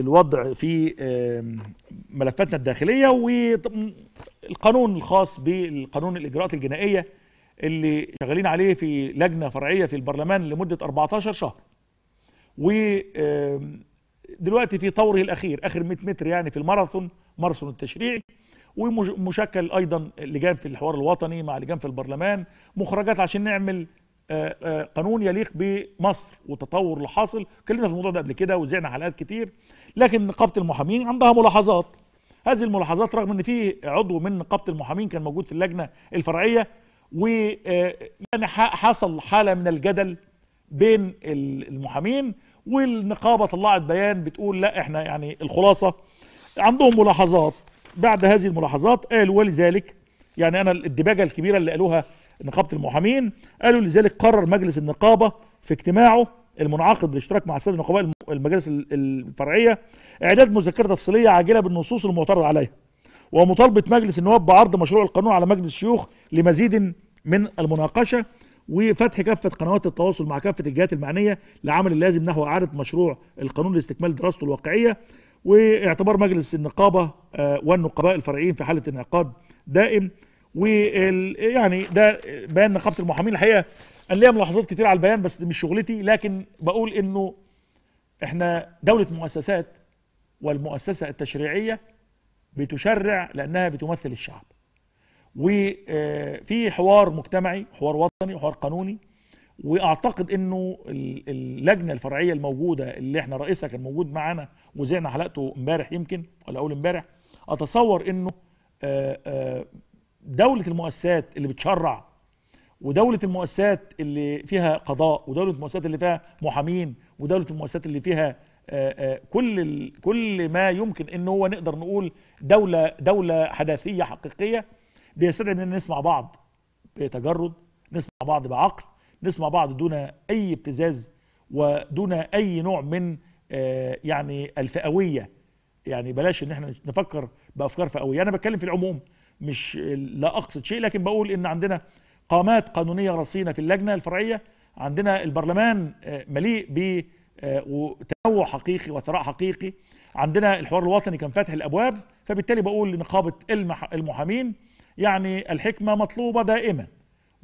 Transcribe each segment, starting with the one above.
الوضع في ملفاتنا الداخلية والقانون الخاص بالقانون الإجراءات الجنائية اللي شغالين عليه في لجنة فرعية في البرلمان لمدة 14 شهر ودلوقتي في طوره الأخير آخر 100 متر يعني في الماراثون ماراثون التشريعي ومشكل أيضا لجان في الحوار الوطني مع لجان في البرلمان مخرجات عشان نعمل آه، آه، قانون يليق بمصر والتطور اللي حاصل اتكلمنا في الموضوع ده قبل كده وزعنا حلقات كتير لكن نقابه المحامين عندها ملاحظات هذه الملاحظات رغم ان في عضو من نقابه المحامين كان موجود في اللجنه الفرعيه و آه، يعني حصل حاله من الجدل بين المحامين والنقابه طلعت بيان بتقول لا احنا يعني الخلاصه عندهم ملاحظات بعد هذه الملاحظات قالوا ولذلك يعني انا الدباجه الكبيره اللي قالوها نقابه المحامين قالوا لذلك قرر مجلس النقابه في اجتماعه المنعقد بالاشتراك مع الساده نقباء المجالس الفرعيه اعداد مذكره تفصيليه عاجله بالنصوص المعترض عليها ومطالبه مجلس النواب بعرض مشروع القانون على مجلس الشيوخ لمزيد من المناقشه وفتح كافه قنوات التواصل مع كافه الجهات المعنيه لعمل اللازم نحو اعاده مشروع القانون لاستكمال دراسته الواقعيه واعتبار مجلس النقابه آه، والنقباء الفرعيين في حاله انعقاد دائم ويعني ده بيان نقابه المحامين الحقيقه انا ليا ملاحظات كتير على البيان بس مش شغلتي لكن بقول انه احنا دوله مؤسسات والمؤسسه التشريعيه بتشرع لانها بتمثل الشعب وفي آه، حوار مجتمعي حوار وطني وحوار قانوني واعتقد انه اللجنه الفرعيه الموجوده اللي احنا رئيسها كان موجود معانا وزعنا حلقته امبارح يمكن ولا اول امبارح اتصور انه آه، آه، دوله المؤسسات اللي بتشرع ودوله المؤسسات اللي فيها قضاء ودوله المؤسسات اللي فيها محامين ودوله المؤسسات اللي فيها آه، آه، كل كل ما يمكن ان هو نقدر نقول دوله دوله حداثيه حقيقيه بيستدعي ان نسمع بعض بتجرد نسمع بعض بعقل نسمع بعض دون اي ابتزاز ودون اي نوع من آه، يعني الفئويه يعني بلاش ان احنا نفكر بافكار فئويه انا بتكلم في العموم مش لا اقصد شيء لكن بقول ان عندنا قامات قانونيه رصينه في اللجنه الفرعيه عندنا البرلمان مليء بتنوع آه، حقيقي وثراء حقيقي عندنا الحوار الوطني كان فاتح الابواب فبالتالي بقول لنقابه المحامين يعني الحكمه مطلوبه دائما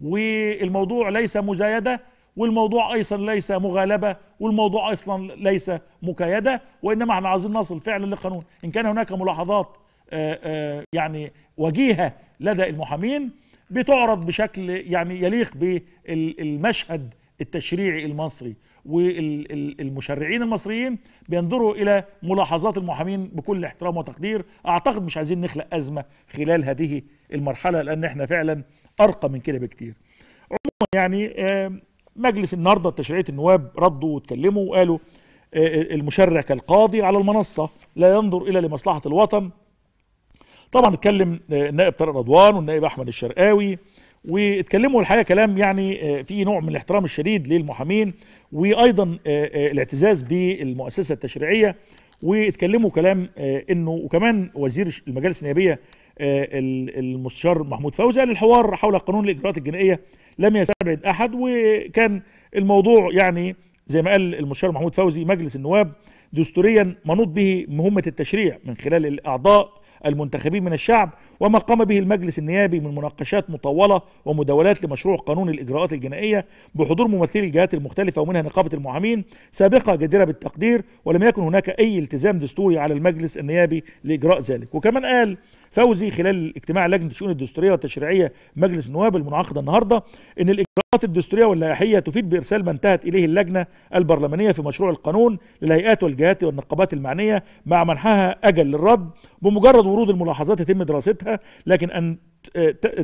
والموضوع ليس مزايده والموضوع ايضا ليس مغالبه والموضوع اصلا ليس مكايده وانما احنا عايزين نصل فعلا لقانون ان كان هناك ملاحظات آه، آه، يعني وجيهه لدى المحامين بتعرض بشكل يعني يليق بالمشهد التشريعي المصري والمشرعين المصريين بينظروا الى ملاحظات المحامين بكل احترام وتقدير اعتقد مش عايزين نخلق ازمه خلال هذه المرحله لان احنا فعلا ارقى من كده بكتير عموما يعني آه، مجلس النهارده تشريعيه النواب ردوا واتكلموا وقالوا المشرع كالقاضي على المنصه لا ينظر الا لمصلحه الوطن طبعا اتكلم النائب آه، طارق رضوان والنائب احمد الشرقاوي واتكلموا الحقيقه كلام يعني آه، في نوع من الاحترام الشديد للمحامين وايضا آه، الاعتزاز بالمؤسسه التشريعيه واتكلموا كلام انه وكمان وزير المجالس النيابيه المستشار محمود فوزي قال الحوار حول قانون الاجراءات الجنائيه لم يستبعد احد وكان الموضوع يعني زي ما قال المستشار محمود فوزي مجلس النواب دستوريا منوط به مهمه التشريع من خلال الاعضاء المنتخبين من الشعب وما قام به المجلس النيابي من مناقشات مطولة ومداولات لمشروع قانون الإجراءات الجنائية بحضور ممثلي الجهات المختلفة ومنها نقابة المحامين سابقة جديرة بالتقدير ولم يكن هناك أي التزام دستوري على المجلس النيابي لإجراء ذلك وكمان قال فوزي خلال اجتماع لجنة الشؤون الدستورية والتشريعية مجلس النواب المنعقد النهاردة إن الإجراءات الدستورية واللائحية تفيد بإرسال ما انتهت إليه اللجنة البرلمانية في مشروع القانون للهيئات والجهات والنقابات المعنية مع منحها أجل للرد بمجرد ورود الملاحظات يتم دراستها لكن أن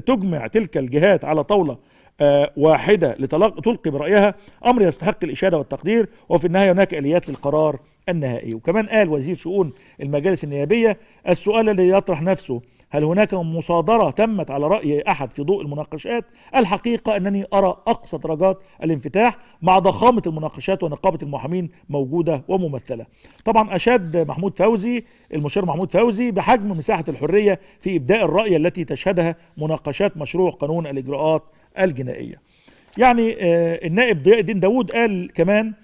تجمع تلك الجهات على طاولة آه، واحدة لتلقي برأيها أمر يستحق الإشادة والتقدير وفي النهاية هناك آليات للقرار النهائي وكمان قال وزير شؤون المجالس النيابية السؤال الذي يطرح نفسه هل هناك مصادرة تمت على رأي أحد في ضوء المناقشات الحقيقة أنني أرى أقصى درجات الانفتاح مع ضخامة المناقشات ونقابة المحامين موجودة وممثلة طبعا أشاد محمود فوزي المشير محمود فوزي بحجم مساحة الحرية في إبداء الرأي التي تشهدها مناقشات مشروع قانون الإجراءات الجنائية يعني آه، النائب ضياء الدين داوود قال كمان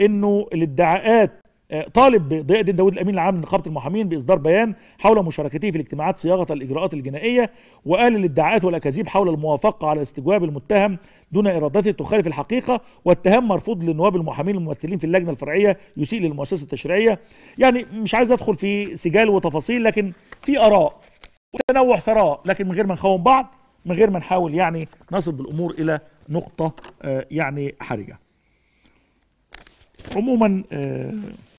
انه الادعاءات آه، طالب ضياء الدين داوود الامين العام لنقابه المحامين باصدار بيان حول مشاركته في الاجتماعات صياغه الاجراءات الجنائيه وقال الادعاءات والاكاذيب حول الموافقه على استجواب المتهم دون ارادته تخالف الحقيقه واتهام مرفوض للنواب المحامين الممثلين في اللجنه الفرعيه يسيء للمؤسسه التشريعيه يعني مش عايز ادخل في سجال وتفاصيل لكن في اراء وتنوع ثراء لكن من غير ما نخون بعض من غير ما نحاول يعني نصل بالامور الى نقطه آه، يعني حرجه عموما آه